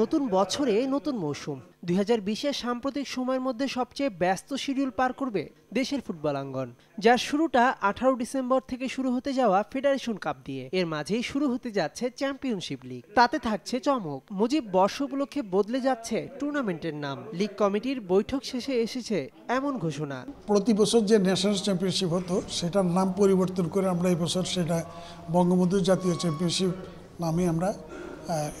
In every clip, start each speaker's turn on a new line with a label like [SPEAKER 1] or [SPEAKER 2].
[SPEAKER 1] নতুন বছরে নতুন মৌসুম দুই হাজার সাম্প্রতিক সময়ের মধ্যে সবচেয়ে ব্যস্ত শিডিউল পার করবে দেশের ফুটবলাঙ্গন যার শুরুটা আঠারো ডিসেম্বর থেকে শুরু হতে যাওয়া ফেডারেশন কাপ দিয়ে এর মাঝেই শুরু হতে যাচ্ছে চ্যাম্পিয়নশিপ লিগ তাতে থাকছে চমক মুজিব বর্ষ উপলক্ষে বদলে যাচ্ছে টুর্নামেন্টের নাম লিগ কমিটির বৈঠক শেষে এসেছে
[SPEAKER 2] এমন ঘোষণা প্রতি বছর যে ন্যাশনাল চ্যাম্পিয়নশিপ হতো সেটার নাম পরিবর্তন করে আমরা এই বছর সেটা বঙ্গবন্ধু জাতীয় চ্যাম্পিয়নশিপ নামে আমরা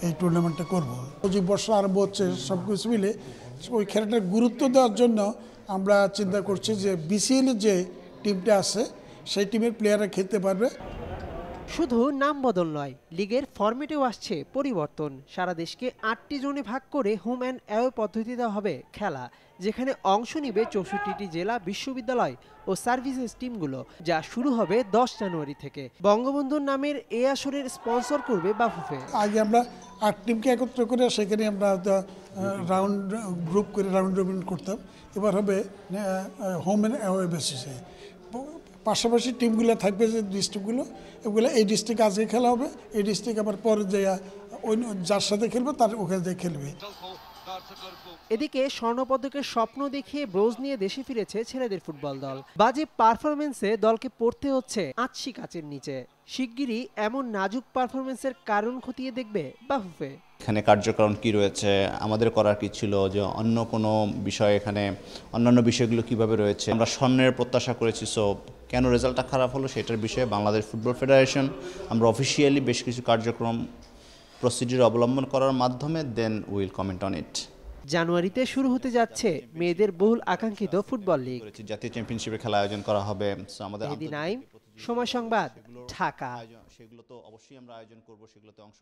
[SPEAKER 2] এই টুর্নামেন্টটা করব যে বর্ষা আরম্ভ হচ্ছে সব কিছু মিলে ওই খেলাটার গুরুত্ব দেওয়ার জন্য আমরা চিন্তা করছি যে বিসিএল যে টিমটা আছে সেই টিমের প্লেয়াররা খেলতে পারবে শুধু নাম বদল নয় লিগের ফর্মেটেও
[SPEAKER 1] আসছে পরিবর্তন সারা দেশকে আটটি জোনে ভাগ করে হোম অ্যান্ড অ্যাওয়ে পদ্ধতিতে হবে খেলা যেখানে অংশ নিবে চৌষট্টিটি জেলা বিশ্ববিদ্যালয় ও সার্ভিসেস টিমগুলো যা শুরু হবে দশ জানুয়ারি থেকে বঙ্গবন্ধুর নামের এ আসরের স্পন্সর করবে বাফুফে
[SPEAKER 2] আগে আমরা আট টিমকে একত্র করে সেখানে আমরা রাউন্ড গ্রুপ করে রাউন্ড রবিন করতাম এবার হবে হোম অ্যান্ড অ্যাওয়ে বেসিসে পাশাপাশি টিমগুলো থাকবে যে ডিস্ট্রিক্টগুলো এগুলো এই ডিস্ট্রিক্ট আজকে খেলা হবে এই ডিস্ট্রিক্ট আবার পরে যে অন্য যার সাথে খেলবে তার ওখানে যে খেলবে
[SPEAKER 1] এদিকে স্বর্ণপদকের স্বপ্ন দেখিয়ে ব্রোজ নিয়ে দেশে ফিরেছে ছেলেদের ফুটবল দল বাজে পারফরমেন্সে দলকে পড়তে হচ্ছে আটশি কাচের নিচে শিগগিরই এমন নাজুক পারফরমেন্সের কারণ খতিয়ে দেখবে বাহুফে
[SPEAKER 3] এখানে কার্যক্রম কি রয়েছে আমাদের করার কি ছিল যে অন্য কোনো বিষয় এখানে অন্যান্য বিষয়গুলো কিভাবে রয়েছে আমরা স্বর্ণের প্রত্যাশা করেছি সো কেন রেজাল্টটা খারাপ হলো সেটার বিষয়ে বাংলাদেশ ফুটবল ফেডারেশন আমরা অফিসিয়ালি বেশ কিছু কার্যক্রম প্রসিডিউর অবলম্বন করার মাধ্যমে then will comment on it জানুয়ারিতে শুরু হতে যাচ্ছে মেয়েদের বহুল আকাঙ্ক্ষিত ফুটবল লীগ জাতীয় চ্যাম্পিয়নশিপের খেলা আয়োজন করা হবে আমাদের নাইম সময় সংবাদ ঢাকা সেগুলো তো অবশ্যই আমরা আয়োজন করব সেগুলোতে অংশ